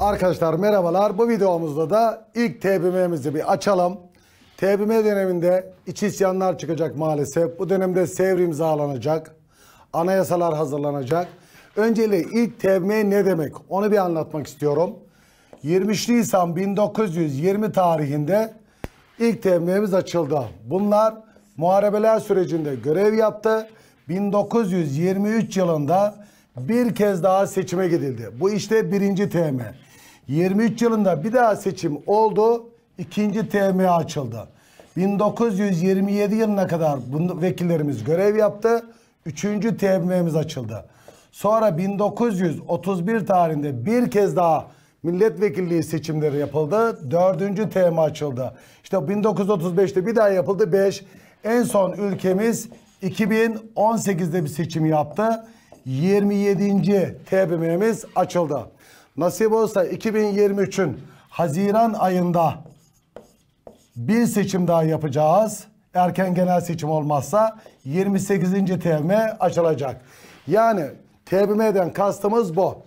Arkadaşlar merhabalar. Bu videomuzda da ilk TBM'mizi bir açalım. TBM döneminde iç isyanlar çıkacak maalesef. Bu dönemde sevr imzalanacak. Anayasalar hazırlanacak. Önceliği ilk TBM ne demek onu bir anlatmak istiyorum. 20 Nisan 1920 tarihinde ilk TBM'miz açıldı. Bunlar muharebeler sürecinde görev yaptı. 1923 yılında bir kez daha seçime gidildi. Bu işte birinci TM. 23 yılında bir daha seçim oldu. İkinci TM açıldı. 1927 yılına kadar vekillerimiz görev yaptı. Üçüncü TM'miz açıldı. Sonra 1931 tarihinde bir kez daha milletvekilliği seçimleri yapıldı. Dördüncü TM açıldı. İşte 1935'te bir daha yapıldı. Beş. En son ülkemiz 2018'de bir seçim yaptı. 27. TBM'miz açıldı. Nasip olsa 2023'ün Haziran ayında bir seçim daha yapacağız. Erken genel seçim olmazsa 28. TBM açılacak. Yani TBM'den kastımız bu.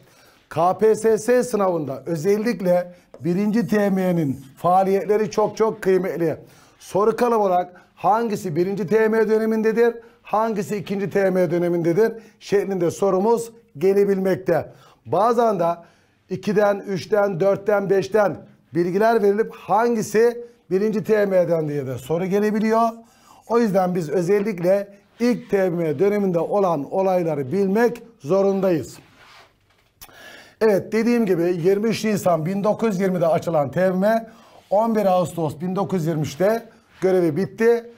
KPSS sınavında özellikle birinci TM'nin faaliyetleri çok çok kıymetli. Soru kalem olarak hangisi birinci TM dönemindedir? Hangisi ikinci TM dönemindedir? Şeklinde sorumuz gelebilmekte. Bazen de 2'den, 3'ten, 4'ten, 5'ten bilgiler verilip hangisi birinci TM'den diye de soru gelebiliyor. O yüzden biz özellikle ilk TM döneminde olan olayları bilmek zorundayız. Evet dediğim gibi 23 Nisan 1920'de açılan TM 11 Ağustos 1923'te görevi bitti.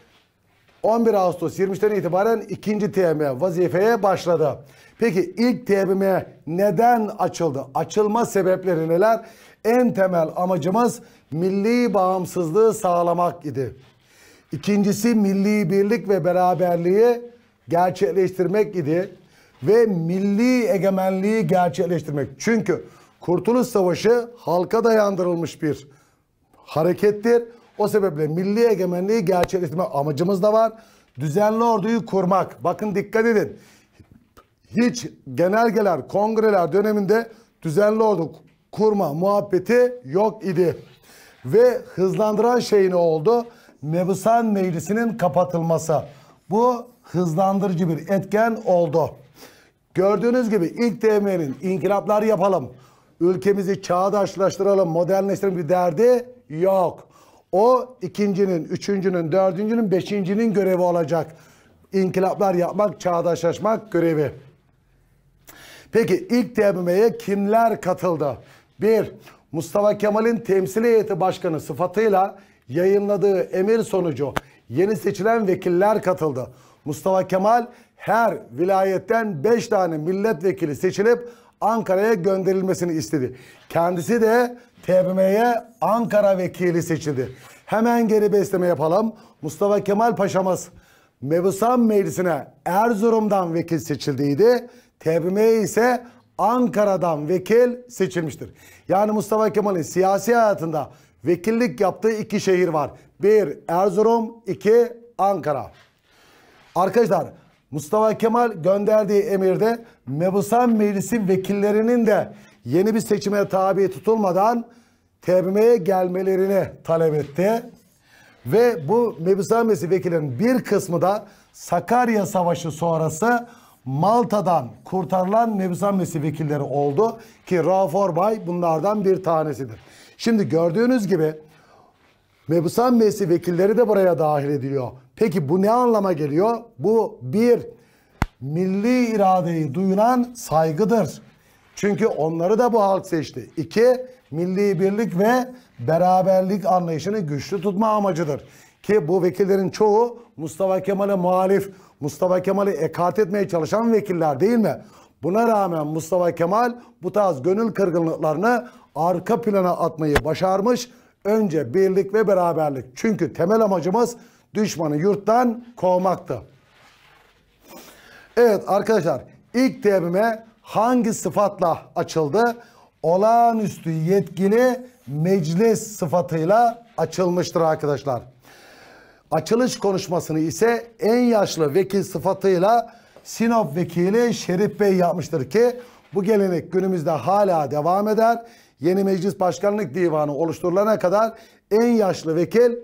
11 Ağustos 23'ten itibaren ikinci TM vazifeye başladı. Peki ilk TM neden açıldı? Açılma sebepleri neler? En temel amacımız milli bağımsızlığı sağlamak idi. İkincisi milli birlik ve beraberliği gerçekleştirmek idi ve milli egemenliği gerçekleştirmek. Çünkü Kurtuluş Savaşı halka dayandırılmış bir harekettir. O sebeple milli egemenliği gerçekleştirme amacımız da var. Düzenli orduyu kurmak. Bakın dikkat edin. Hiç genelgeler, kongreler döneminde düzenli ordu kurma muhabbeti yok idi. Ve hızlandıran şey ne oldu? Mebusan Meclisi'nin kapatılması. Bu hızlandırıcı bir etken oldu. Gördüğünüz gibi ilk DM'nin inkılaplar yapalım, ülkemizi çağdaşlaştıralım, modernleştirelim bir derdi yok. O ikincinin, üçüncünün, dördüncünün, beşincinin görevi olacak. İnkılaplar yapmak, çağdaşlaşmak görevi. Peki ilk TBMM'ye kimler katıldı? Bir, Mustafa Kemal'in temsil heyeti başkanı sıfatıyla yayınladığı emir sonucu yeni seçilen vekiller katıldı. Mustafa Kemal her vilayetten 5 tane milletvekili seçilip Ankara'ya gönderilmesini istedi. Kendisi de TBMM'ye Ankara vekili seçildi. Hemen geri besleme yapalım. Mustafa Kemal Paşa'mız Mebusan Meclisi'ne Erzurum'dan vekil seçildiydi. TBMM ise Ankara'dan vekil seçilmiştir. Yani Mustafa Kemal'in siyasi hayatında vekillik yaptığı iki şehir var. Bir Erzurum, iki Ankara. Arkadaşlar Mustafa Kemal gönderdiği emirde Mebusan Meclisi vekillerinin de yeni bir seçime tabi tutulmadan TBMM'ye gelmelerini talep etti. Ve bu Mebusan Meclisi vekillerinin bir kısmı da Sakarya Savaşı sonrası Malta'dan kurtarılan Mebusan Meclisi vekilleri oldu. Ki Rauf Orbay bunlardan bir tanesidir. Şimdi gördüğünüz gibi Mebusan Meclisi vekilleri de buraya dahil ediliyor. Peki bu ne anlama geliyor? Bu bir milli iradeyi duyulan saygıdır. Çünkü onları da bu halk seçti. İki, milli birlik ve beraberlik anlayışını güçlü tutma amacıdır. Ki bu vekillerin çoğu Mustafa Kemal'e muhalif, Mustafa Kemal'i ekat etmeye çalışan vekiller değil mi? Buna rağmen Mustafa Kemal bu tarz gönül kırgınlıklarını arka plana atmayı başarmış. Önce birlik ve beraberlik. Çünkü temel amacımız düşmanı yurttan kovmaktı. Evet arkadaşlar ilk devrime hangi sıfatla açıldı? Olağanüstü yetkili meclis sıfatıyla açılmıştır arkadaşlar. Açılış konuşmasını ise en yaşlı vekil sıfatıyla Sinop vekili Şerif Bey yapmıştır ki bu gelenek günümüzde hala devam eder. Yeni Meclis Başkanlık Divanı oluşturulana kadar en yaşlı vekil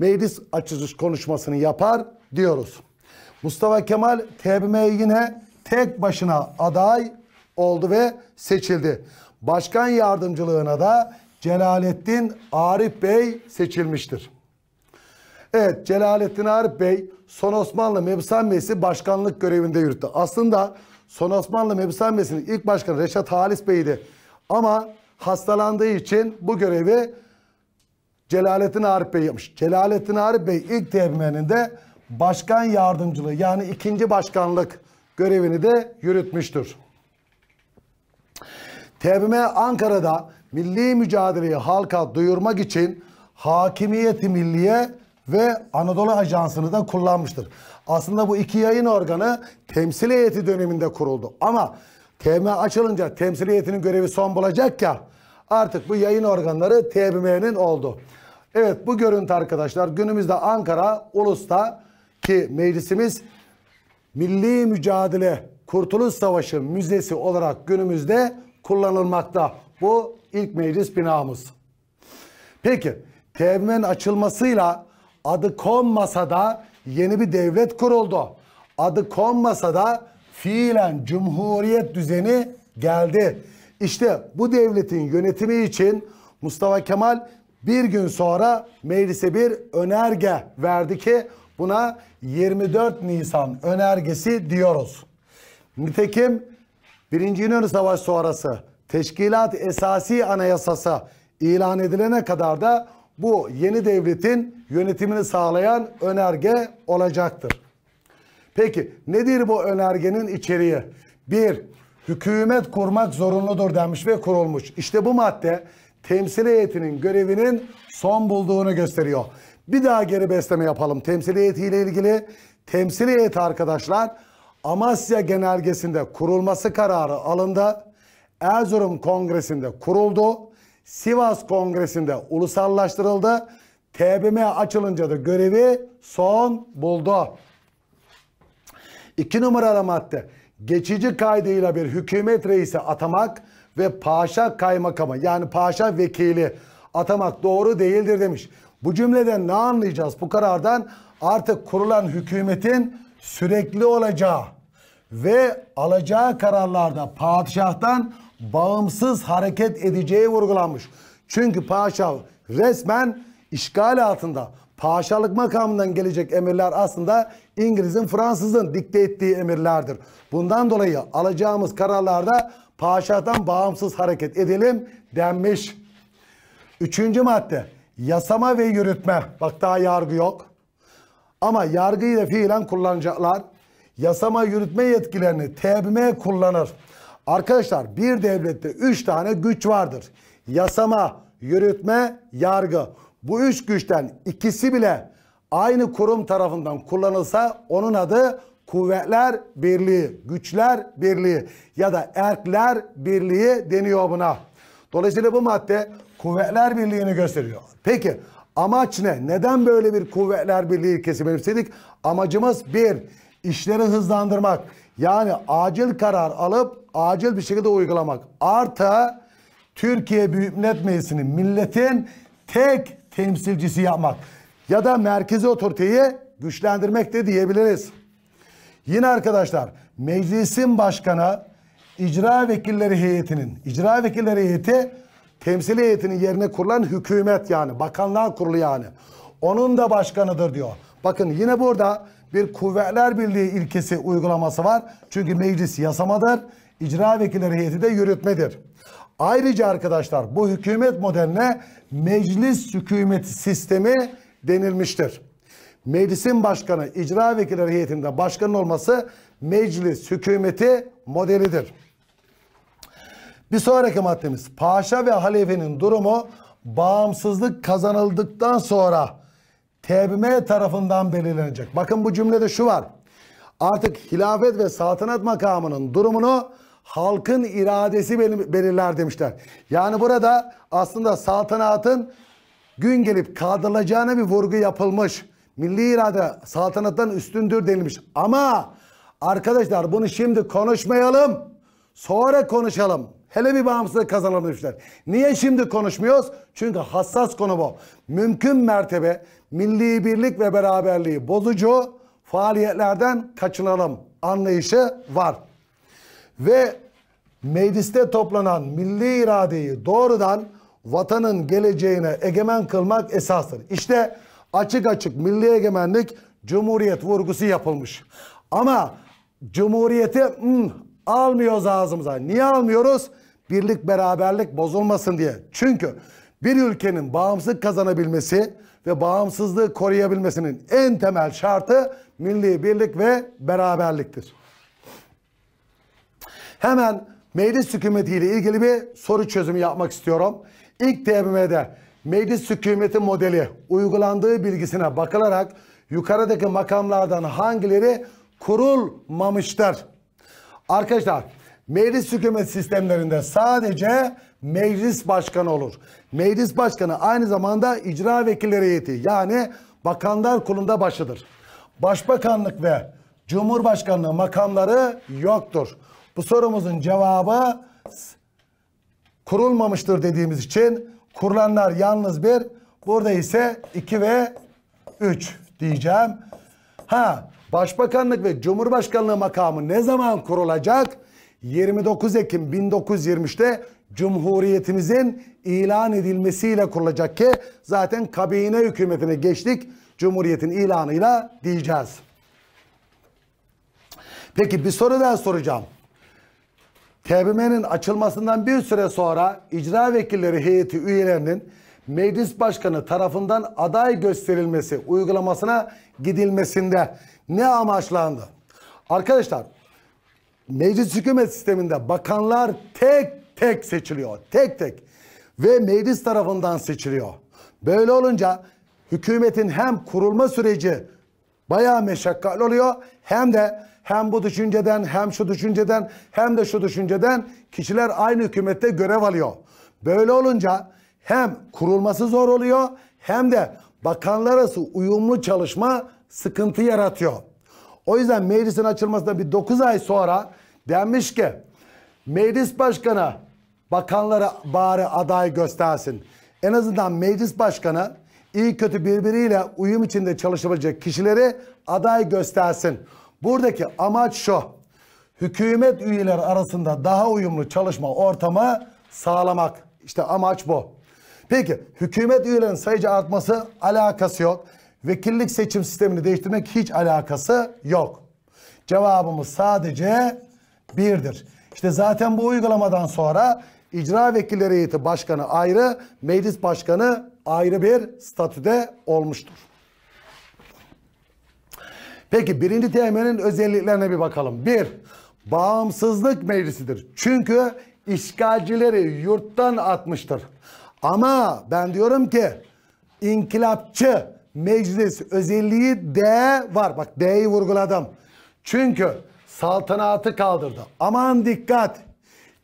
meclis açılış konuşmasını yapar diyoruz. Mustafa Kemal TBM'ye yine tek başına aday oldu ve seçildi. Başkan yardımcılığına da Celalettin Arif Bey seçilmiştir. Evet Celalettin Arif Bey Son Osmanlı Mebusan Meclisi başkanlık görevinde yürüttü. Aslında Son Osmanlı Mebusan Meclisi'nin ilk başkanı Reşat Halis Bey'di. Ama hastalandığı için bu görevi Celalettin Arif Bey yapmış. Celalettin Arif Bey ilk teğmeninde başkan yardımcılığı yani ikinci başkanlık görevini de yürütmüştür. TBMM Ankara'da milli mücadeleyi halka duyurmak için Hakimiyeti Milliye ve Anadolu Ajansı'nı da kullanmıştır. Aslında bu iki yayın organı temsil heyeti döneminde kuruldu. Ama TM açılınca temsil heyetinin görevi son bulacak ya Artık bu yayın organları TBMM'nin oldu. Evet bu görüntü arkadaşlar günümüzde Ankara Ulus'ta ki meclisimiz Milli Mücadele Kurtuluş Savaşı Müzesi olarak günümüzde kullanılmakta. Bu ilk meclis binamız. Peki TBMM'nin açılmasıyla adı konmasa da yeni bir devlet kuruldu. Adı konmasa da fiilen cumhuriyet düzeni geldi. İşte bu devletin yönetimi için Mustafa Kemal bir gün sonra meclise bir önerge verdi ki buna 24 Nisan önergesi diyoruz. Nitekim 1. İnönü Savaşı sonrası Teşkilat Esasi Anayasası ilan edilene kadar da bu yeni devletin yönetimini sağlayan önerge olacaktır. Peki nedir bu önergenin içeriği? 1 hükümet kurmak zorunludur denmiş ve kurulmuş. İşte bu madde temsil heyetinin görevinin son bulduğunu gösteriyor. Bir daha geri besleme yapalım temsil heyetiyle ilgili. Temsil heyeti arkadaşlar Amasya genelgesinde kurulması kararı alındı. Erzurum Kongresi'nde kuruldu. Sivas Kongresi'nde ulusallaştırıldı. TBM açılınca da görevi son buldu. İki numaralı madde geçici kaydıyla bir hükümet reisi atamak ve paşa kaymakamı yani paşa vekili atamak doğru değildir demiş. Bu cümleden ne anlayacağız bu karardan? Artık kurulan hükümetin sürekli olacağı ve alacağı kararlarda padişahtan bağımsız hareket edeceği vurgulanmış. Çünkü paşa resmen işgal altında. Paşalık makamından gelecek emirler aslında İngiliz'in, Fransız'ın dikte ettiği emirlerdir. Bundan dolayı alacağımız kararlarda paşadan bağımsız hareket edelim denmiş. Üçüncü madde yasama ve yürütme. Bak daha yargı yok. Ama yargıyı da fiilen kullanacaklar. Yasama yürütme yetkilerini TBM kullanır. Arkadaşlar bir devlette üç tane güç vardır. Yasama, yürütme, yargı. Bu üç güçten ikisi bile aynı kurum tarafından kullanılsa onun adı kuvvetler birliği, güçler birliği ya da erkler birliği deniyor buna. Dolayısıyla bu madde kuvvetler birliğini gösteriyor. Peki amaç ne? Neden böyle bir kuvvetler birliği ilkesi benimsedik? Amacımız bir, işleri hızlandırmak. Yani acil karar alıp acil bir şekilde uygulamak. Artı Türkiye Büyük Millet Meclisi'nin milletin tek temsilcisi yapmak ya da merkezi otoriteyi güçlendirmek de diyebiliriz. Yine arkadaşlar meclisin başkanı icra vekilleri heyetinin, icra vekilleri heyeti temsil heyetinin yerine kurulan hükümet yani bakanlar kurulu yani. Onun da başkanıdır diyor. Bakın yine burada bir kuvvetler birliği ilkesi uygulaması var. Çünkü meclis yasamadır, icra vekilleri heyeti de yürütmedir. Ayrıca arkadaşlar bu hükümet modeline meclis hükümeti sistemi denilmiştir. Meclisin başkanı icra vekilleri heyetinde başkanın olması meclis hükümeti modelidir. Bir sonraki maddemiz paşa ve halifenin durumu bağımsızlık kazanıldıktan sonra TBM tarafından belirlenecek. Bakın bu cümlede şu var. Artık hilafet ve saltanat makamının durumunu halkın iradesi belirler demişler. Yani burada aslında saltanatın gün gelip kaldırılacağına bir vurgu yapılmış. Milli irade saltanattan üstündür denilmiş. Ama arkadaşlar bunu şimdi konuşmayalım. Sonra konuşalım. Hele bir bağımsızlık kazanalım demişler. Niye şimdi konuşmuyoruz? Çünkü hassas konu bu. Mümkün mertebe milli birlik ve beraberliği bozucu faaliyetlerden kaçınalım anlayışı var ve mecliste toplanan milli iradeyi doğrudan vatanın geleceğine egemen kılmak esastır. İşte açık açık milli egemenlik cumhuriyet vurgusu yapılmış. Ama cumhuriyeti hmm, almıyoruz ağzımıza. Niye almıyoruz? Birlik beraberlik bozulmasın diye. Çünkü bir ülkenin bağımsız kazanabilmesi ve bağımsızlığı koruyabilmesinin en temel şartı milli birlik ve beraberliktir. Hemen meclis hükümetiyle ilgili bir soru çözümü yapmak istiyorum. İlk DBM'de meclis hükümeti modeli uygulandığı bilgisine bakılarak yukarıdaki makamlardan hangileri kurulmamıştır? Arkadaşlar meclis hükümet sistemlerinde sadece meclis başkanı olur. Meclis başkanı aynı zamanda icra vekilleri heyeti yani bakanlar kurulunda başıdır. Başbakanlık ve cumhurbaşkanlığı makamları yoktur. Bu sorumuzun cevabı kurulmamıştır dediğimiz için kurulanlar yalnız bir. Burada ise 2 ve 3 diyeceğim. Ha başbakanlık ve cumhurbaşkanlığı makamı ne zaman kurulacak? 29 Ekim 1923'te Cumhuriyetimizin ilan edilmesiyle kurulacak ki zaten kabine hükümetine geçtik. Cumhuriyetin ilanıyla diyeceğiz. Peki bir soru daha soracağım. TBMM'nin açılmasından bir süre sonra icra vekilleri heyeti üyelerinin meclis başkanı tarafından aday gösterilmesi uygulamasına gidilmesinde ne amaçlandı? Arkadaşlar meclis hükümet sisteminde bakanlar tek tek seçiliyor. Tek tek ve meclis tarafından seçiliyor. Böyle olunca hükümetin hem kurulma süreci bayağı meşakkatli oluyor hem de hem bu düşünceden hem şu düşünceden hem de şu düşünceden kişiler aynı hükümette görev alıyor. Böyle olunca hem kurulması zor oluyor hem de bakanlar arası uyumlu çalışma sıkıntı yaratıyor. O yüzden meclisin açılmasından bir 9 ay sonra denmiş ki meclis başkanı bakanlara bari aday göstersin. En azından meclis başkanı iyi kötü birbiriyle uyum içinde çalışabilecek kişileri aday göstersin. Buradaki amaç şu. Hükümet üyeleri arasında daha uyumlu çalışma ortamı sağlamak. İşte amaç bu. Peki hükümet üyelerinin sayıca artması alakası yok. Vekillik seçim sistemini değiştirmek hiç alakası yok. Cevabımız sadece birdir. İşte zaten bu uygulamadan sonra icra vekilleri heyeti başkanı ayrı, meclis başkanı ayrı bir statüde olmuştur. Peki birinci temelin özelliklerine bir bakalım. Bir, bağımsızlık meclisidir. Çünkü işgalcileri yurttan atmıştır. Ama ben diyorum ki inkılapçı meclis özelliği D var. Bak D'yi vurguladım. Çünkü saltanatı kaldırdı. Aman dikkat.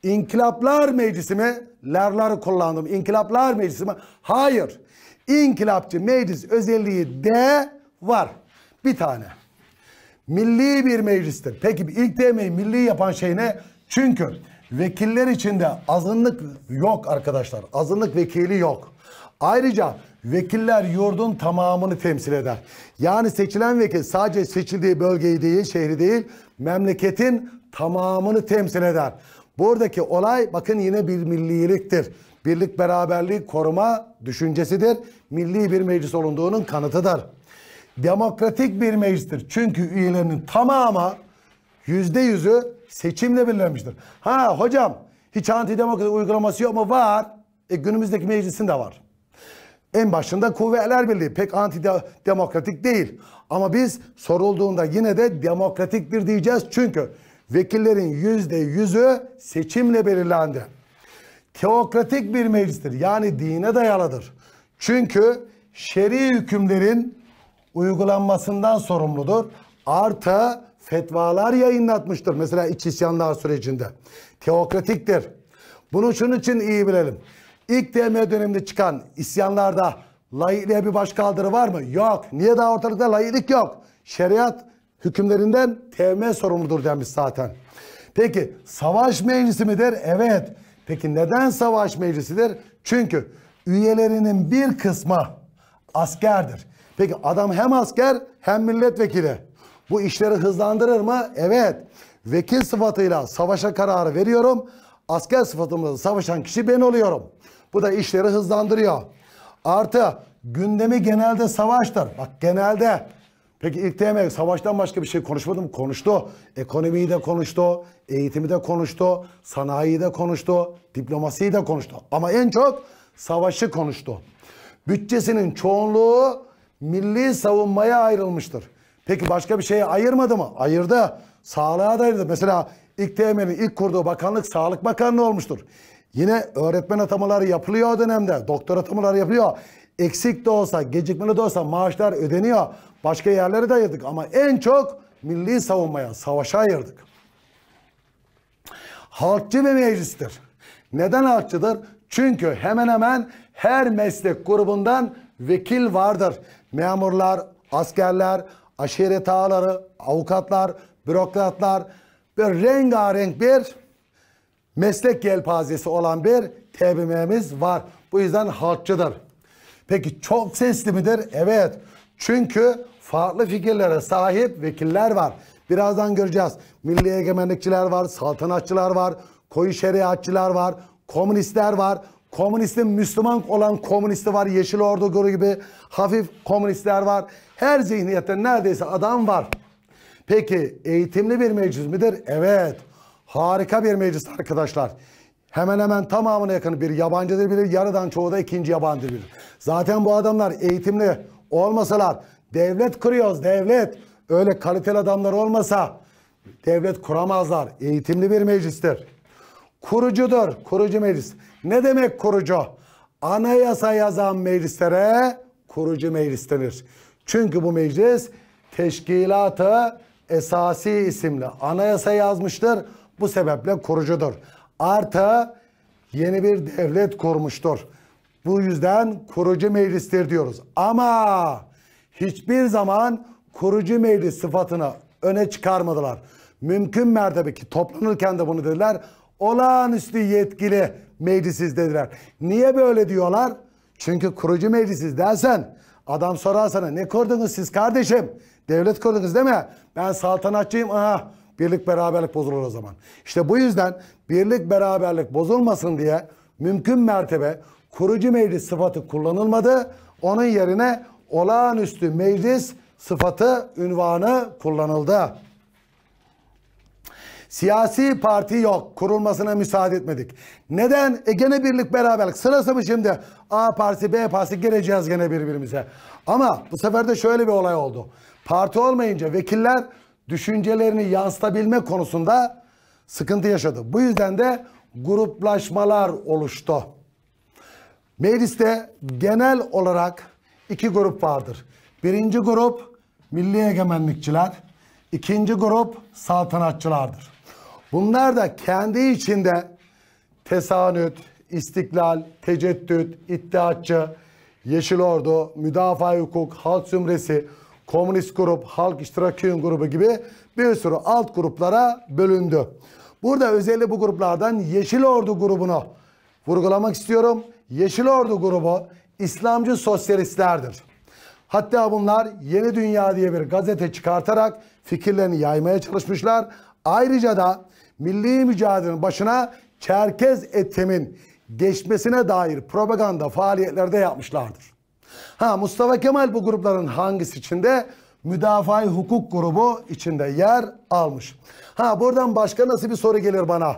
İnkılaplar meclisi mi? Lerleri kullandım. İnkılaplar meclisi mi? Hayır. İnkılapçı meclis özelliği D var. Bir tane. Milli bir meclistir. Peki ilk demeyi milli yapan şey ne? Çünkü vekiller içinde azınlık yok arkadaşlar. Azınlık vekili yok. Ayrıca vekiller yurdun tamamını temsil eder. Yani seçilen vekil sadece seçildiği bölgeyi değil, şehri değil, memleketin tamamını temsil eder. Buradaki olay bakın yine bir milliliktir. Birlik, beraberlik, koruma düşüncesidir. Milli bir meclis olunduğunun kanıtıdır demokratik bir meclistir. Çünkü üyelerinin tamamı yüzde yüzü seçimle belirlenmiştir. Ha hocam hiç antidemokratik uygulaması yok mu? Var. E, günümüzdeki meclisin de var. En başında Kuvvetler Birliği pek antidemokratik değil. Ama biz sorulduğunda yine de demokratiktir diyeceğiz. Çünkü vekillerin yüzde yüzü seçimle belirlendi. Teokratik bir meclistir. Yani dine dayalıdır. Çünkü şer'i hükümlerin uygulanmasından sorumludur. Artı fetvalar yayınlatmıştır. Mesela iç isyanlar sürecinde. Teokratiktir. Bunu şunun için iyi bilelim. İlk DM döneminde çıkan isyanlarda laikliğe bir başkaldırı var mı? Yok. Niye daha ortalıkta laiklik yok? Şeriat hükümlerinden TM sorumludur demiş zaten. Peki savaş meclisi midir? Evet. Peki neden savaş meclisidir? Çünkü üyelerinin bir kısmı askerdir. Peki adam hem asker hem milletvekili. Bu işleri hızlandırır mı? Evet. Vekil sıfatıyla savaşa kararı veriyorum. Asker sıfatımla savaşan kişi ben oluyorum. Bu da işleri hızlandırıyor. Artı gündemi genelde savaştır. Bak genelde. Peki ilk TM savaştan başka bir şey konuşmadı mı? Konuştu. Ekonomiyi de konuştu. Eğitimi de konuştu. Sanayiyi de konuştu. Diplomasiyi de konuştu. Ama en çok savaşı konuştu. Bütçesinin çoğunluğu milli savunmaya ayrılmıştır. Peki başka bir şeye ayırmadı mı? Ayırdı. Sağlığa da ayırdı. Mesela ilk temelin ilk kurduğu bakanlık Sağlık Bakanlığı olmuştur. Yine öğretmen atamaları yapılıyor o dönemde. Doktor atamaları yapılıyor. Eksik de olsa, gecikmeli de olsa maaşlar ödeniyor. Başka yerlere de ayırdık ama en çok milli savunmaya, savaşa ayırdık. Halkçı bir meclistir. Neden halkçıdır? Çünkü hemen hemen her meslek grubundan vekil vardır memurlar, askerler, aşiret ağaları, avukatlar, bürokratlar böyle rengarenk bir meslek gelpazesi olan bir TBM'miz var. Bu yüzden halkçıdır. Peki çok sesli midir? Evet. Çünkü farklı fikirlere sahip vekiller var. Birazdan göreceğiz. Milli egemenlikçiler var, saltanatçılar var, koyu şeriatçılar var, komünistler var, Komünistin Müslüman olan komünisti var. Yeşil Ordu gibi hafif komünistler var. Her zihniyette neredeyse adam var. Peki eğitimli bir meclis midir? Evet. Harika bir meclis arkadaşlar. Hemen hemen tamamına yakın bir yabancıdır, dil bilir. Yarıdan çoğu da ikinci yabancıdır. bilir. Zaten bu adamlar eğitimli olmasalar devlet kuruyoruz devlet. Öyle kaliteli adamlar olmasa devlet kuramazlar. Eğitimli bir meclistir. Kurucudur. Kurucu meclis. Ne demek kurucu? Anayasa yazan meclislere kurucu meclis denir. Çünkü bu meclis teşkilatı esasi isimli, anayasa yazmıştır. Bu sebeple kurucudur. Artı yeni bir devlet kurmuştur. Bu yüzden kurucu meclistir diyoruz. Ama hiçbir zaman kurucu meclis sıfatını öne çıkarmadılar. Mümkün mertebe ki toplanırken de bunu dediler. Olağanüstü yetkili meclisizdedirler. Niye böyle diyorlar? Çünkü kurucu meclisiz dersen adam sorar sana ne kurdunuz siz kardeşim? Devlet kurdunuz değil mi? Ben saltanatçıyım. Aha birlik beraberlik bozulur o zaman. İşte bu yüzden birlik beraberlik bozulmasın diye mümkün mertebe kurucu meclis sıfatı kullanılmadı. Onun yerine olağanüstü meclis sıfatı, ünvanı kullanıldı. Siyasi parti yok. Kurulmasına müsaade etmedik. Neden? E gene birlik beraberlik. Sırası mı şimdi? A partisi, B partisi geleceğiz gene birbirimize. Ama bu sefer de şöyle bir olay oldu. Parti olmayınca vekiller düşüncelerini yansıtabilme konusunda sıkıntı yaşadı. Bu yüzden de gruplaşmalar oluştu. Mecliste genel olarak iki grup vardır. Birinci grup milli egemenlikçiler, ikinci grup saltanatçılardır. Bunlar da kendi içinde tesanüt, istiklal, teceddüt, iddiatçı, Yeşil Ordu, Müdafaa Hukuk, Halk Zümresi, Komünist Grup, Halk İştirakı Grubu gibi bir sürü alt gruplara bölündü. Burada özellikle bu gruplardan Yeşil Ordu grubunu vurgulamak istiyorum. Yeşil Ordu grubu İslamcı sosyalistlerdir. Hatta bunlar Yeni Dünya diye bir gazete çıkartarak fikirlerini yaymaya çalışmışlar. Ayrıca da milli mücadelenin başına Çerkez etemin geçmesine dair propaganda faaliyetlerde yapmışlardır. Ha Mustafa Kemal bu grupların hangisi içinde? müdafaa hukuk grubu içinde yer almış. Ha buradan başka nasıl bir soru gelir bana?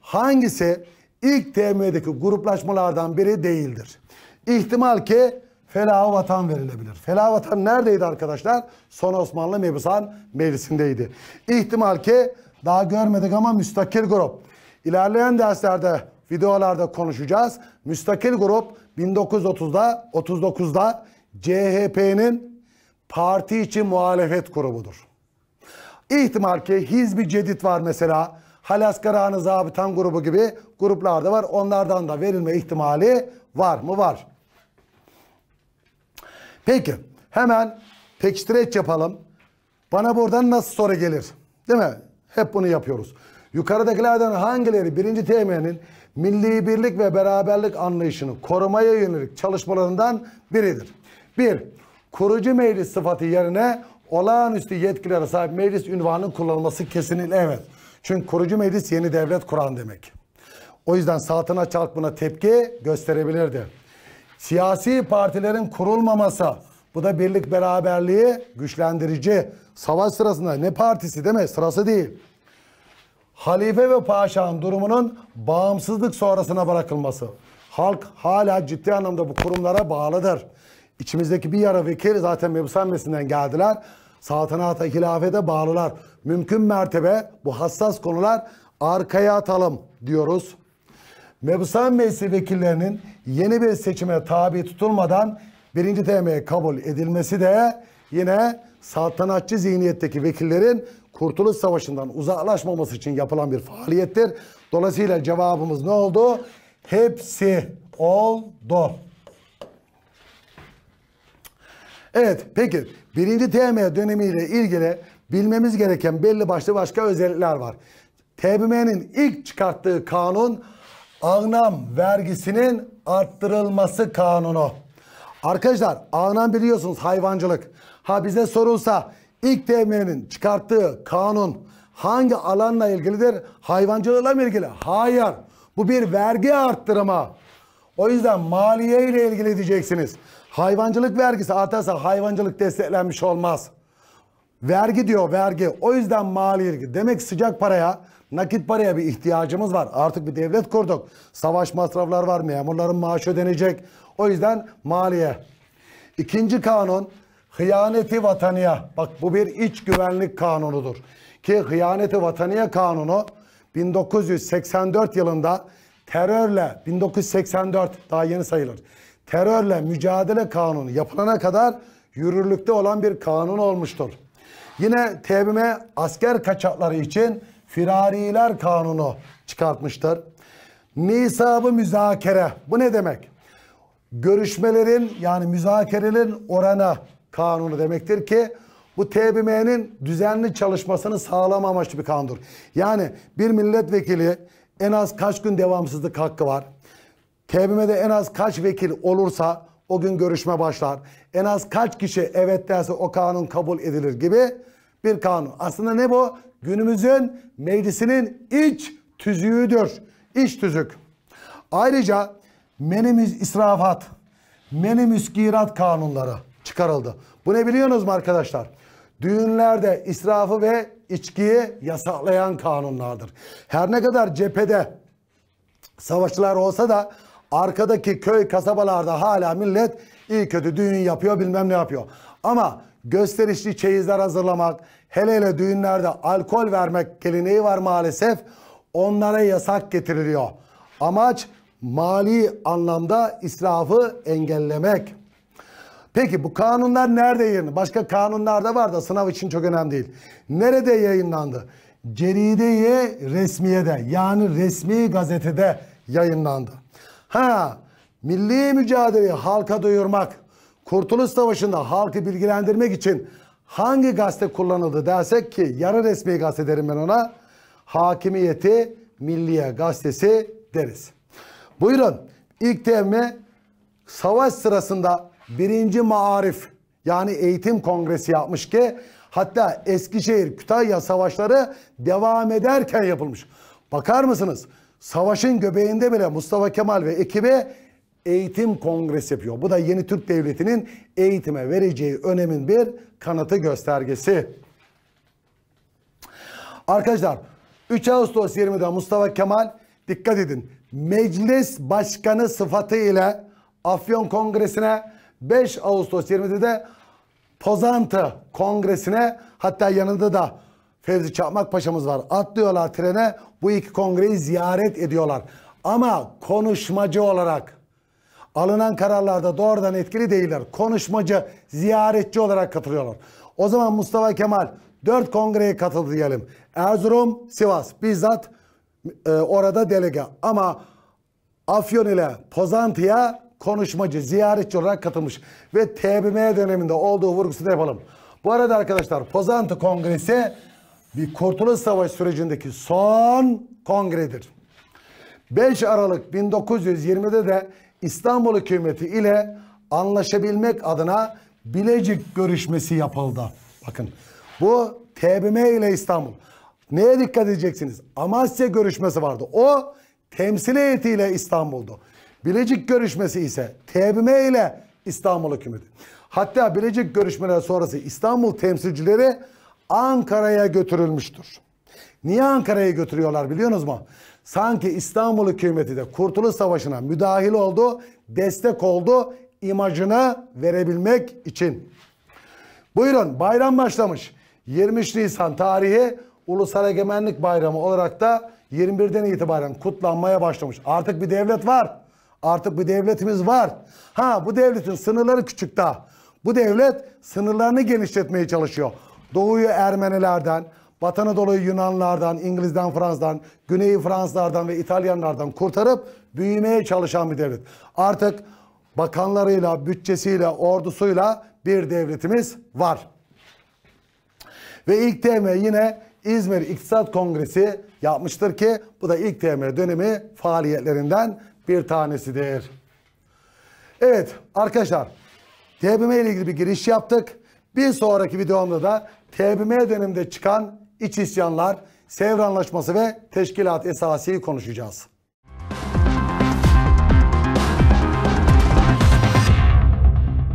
Hangisi ilk TM'deki gruplaşmalardan biri değildir? İhtimal ki Fela Vatan verilebilir. Fela Vatan neredeydi arkadaşlar? Son Osmanlı Mebusan Meclisi'ndeydi. İhtimal ki daha görmedik ama müstakil grup. İlerleyen derslerde, videolarda konuşacağız. Müstakil grup 1930'da, 39'da CHP'nin parti için muhalefet grubudur. İhtimal ki Hizbi Cedid var mesela. Halas Karahan'ı Zabıtan grubu gibi gruplar da var. Onlardan da verilme ihtimali var mı? Var. Peki hemen pekstreç yapalım. Bana buradan nasıl soru gelir? Değil mi? Hep bunu yapıyoruz. Yukarıdakilerden hangileri birinci TM'nin milli birlik ve beraberlik anlayışını korumaya yönelik çalışmalarından biridir? Bir, kurucu meclis sıfatı yerine olağanüstü yetkilere sahip meclis ünvanının kullanılması kesinlikle evet. Çünkü kurucu meclis yeni devlet kuran demek. O yüzden saltına çarpına tepki gösterebilirdi. Siyasi partilerin kurulmaması bu da birlik beraberliği güçlendirici. Savaş sırasında ne partisi değil mi? Sırası değil. Halife ve paşanın durumunun bağımsızlık sonrasına bırakılması. Halk hala ciddi anlamda bu kurumlara bağlıdır. İçimizdeki bir yara vekil zaten Mebusan Mesin'den geldiler. Saltanata, hilafete bağlılar. Mümkün mertebe bu hassas konular arkaya atalım diyoruz. Mebusan Meclisi vekillerinin yeni bir seçime tabi tutulmadan birinci TM kabul edilmesi de yine saltanatçı zihniyetteki vekillerin Kurtuluş Savaşı'ndan uzaklaşmaması için yapılan bir faaliyettir. Dolayısıyla cevabımız ne oldu? Hepsi oldu. Evet peki birinci TM dönemiyle ilgili bilmemiz gereken belli başlı başka özellikler var. TBMM'nin ilk çıkarttığı kanun agnam vergisinin arttırılması kanunu. Arkadaşlar anan biliyorsunuz hayvancılık. Ha bize sorulsa ilk devletinin çıkarttığı kanun hangi alanla ilgilidir? Hayvancılıkla mı ilgili? Hayır. Bu bir vergi arttırma. O yüzden maliye ile ilgili diyeceksiniz. Hayvancılık vergisi artarsa hayvancılık desteklenmiş olmaz. Vergi diyor vergi. O yüzden mali ilgi. Demek sıcak paraya, nakit paraya bir ihtiyacımız var. Artık bir devlet kurduk. Savaş masraflar var, memurların maaşı ödenecek. O yüzden maliye. İkinci kanun hıyaneti vataniye. Bak bu bir iç güvenlik kanunudur. Ki hıyaneti vataniye kanunu 1984 yılında terörle 1984 daha yeni sayılır. Terörle mücadele kanunu yapılana kadar yürürlükte olan bir kanun olmuştur. Yine TBMM asker kaçakları için firariler kanunu çıkartmıştır. Nisabı müzakere bu ne demek? görüşmelerin yani müzakerelerin orana kanunu demektir ki bu TBMM'nin düzenli çalışmasını sağlama amaçlı bir kanundur. Yani bir milletvekili en az kaç gün devamsızlık hakkı var? TBMM'de en az kaç vekil olursa o gün görüşme başlar. En az kaç kişi evet derse o kanun kabul edilir gibi bir kanun. Aslında ne bu? Günümüzün meclisinin iç tüzüğüdür. İç tüzük. Ayrıca menümüz israfat, menümüz girat kanunları çıkarıldı. Bu ne biliyorsunuz mu arkadaşlar? Düğünlerde israfı ve içkiyi yasaklayan kanunlardır. Her ne kadar cephede savaşçılar olsa da arkadaki köy kasabalarda hala millet iyi kötü düğün yapıyor bilmem ne yapıyor. Ama gösterişli çeyizler hazırlamak, hele hele düğünlerde alkol vermek geleneği var maalesef. Onlara yasak getiriliyor. Amaç mali anlamda israfı engellemek. Peki bu kanunlar nerede yayınlandı? Başka kanunlar da var da sınav için çok önemli değil. Nerede yayınlandı? Ceride-i resmiyede yani resmi gazetede yayınlandı. Ha milli mücadeleyi halka duyurmak, Kurtuluş Savaşı'nda halkı bilgilendirmek için hangi gazete kullanıldı dersek ki yarı resmi gazete derim ben ona. Hakimiyeti Milliye Gazetesi deriz. Buyurun. İlk temme savaş sırasında birinci maarif yani eğitim kongresi yapmış ki hatta Eskişehir-Kütahya savaşları devam ederken yapılmış. Bakar mısınız? Savaşın göbeğinde bile Mustafa Kemal ve ekibi eğitim kongresi yapıyor. Bu da yeni Türk Devleti'nin eğitime vereceği önemin bir kanıtı göstergesi. Arkadaşlar 3 Ağustos 20'de Mustafa Kemal dikkat edin meclis başkanı sıfatı ile Afyon Kongresi'ne 5 Ağustos 20'de Pozantı Kongresi'ne hatta yanında da Fevzi Çakmak Paşa'mız var. Atlıyorlar trene bu iki kongreyi ziyaret ediyorlar. Ama konuşmacı olarak alınan kararlarda doğrudan etkili değiller. Konuşmacı, ziyaretçi olarak katılıyorlar. O zaman Mustafa Kemal 4 kongreye katıldı diyelim. Erzurum, Sivas bizzat e, orada delege. Ama Afyon ile Pozantı'ya konuşmacı, ziyaretçi olarak katılmış. Ve TBMM döneminde olduğu vurgusu yapalım. Bu arada arkadaşlar Pozantı Kongresi bir Kurtuluş Savaşı sürecindeki son kongredir. 5 Aralık 1920'de de İstanbul hükümeti ile anlaşabilmek adına Bilecik görüşmesi yapıldı. Bakın bu TBMM ile İstanbul. Neye dikkat edeceksiniz? Amasya görüşmesi vardı. O temsil heyetiyle İstanbul'du. Bilecik görüşmesi ise TBM ile İstanbul hükümeti. Hatta Bilecik görüşmeleri sonrası İstanbul temsilcileri Ankara'ya götürülmüştür. Niye Ankara'ya götürüyorlar biliyorsunuz mu? Sanki İstanbul hükümeti de Kurtuluş Savaşı'na müdahil oldu, destek oldu imajına verebilmek için. Buyurun bayram başlamış. 23 Nisan tarihi Ulusal Egemenlik Bayramı olarak da 21'den itibaren kutlanmaya başlamış. Artık bir devlet var. Artık bir devletimiz var. Ha bu devletin sınırları küçük daha. Bu devlet sınırlarını genişletmeye çalışıyor. Doğuyu Ermenilerden, Batı Anadolu'yu Yunanlardan, İngiliz'den, Fransa'dan, Güney'i Fransızlardan ve İtalyanlardan kurtarıp büyümeye çalışan bir devlet. Artık bakanlarıyla, bütçesiyle, ordusuyla bir devletimiz var. Ve ilk teme yine İzmir İktisat Kongresi yapmıştır ki bu da ilk TMR dönemi faaliyetlerinden bir tanesidir. Evet arkadaşlar TBM ile ilgili bir giriş yaptık. Bir sonraki videomda da TBM döneminde çıkan iç isyanlar, Sevr Anlaşması ve Teşkilat Esasi'yi konuşacağız.